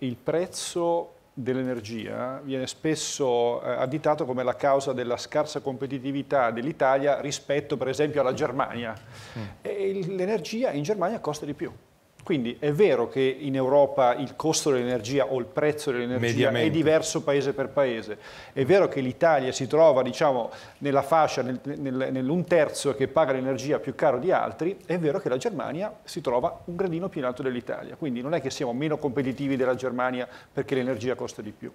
il prezzo dell'energia viene spesso eh, additato come la causa della scarsa competitività dell'Italia rispetto per esempio alla Germania. Mm. L'energia in Germania costa di più. Quindi è vero che in Europa il costo dell'energia o il prezzo dell'energia è diverso paese per paese. È vero che l'Italia si trova diciamo, nella fascia, nel, nel, nell'un terzo che paga l'energia più caro di altri, è vero che la Germania si trova un gradino più in alto dell'Italia. Quindi non è che siamo meno competitivi della Germania perché l'energia costa di più.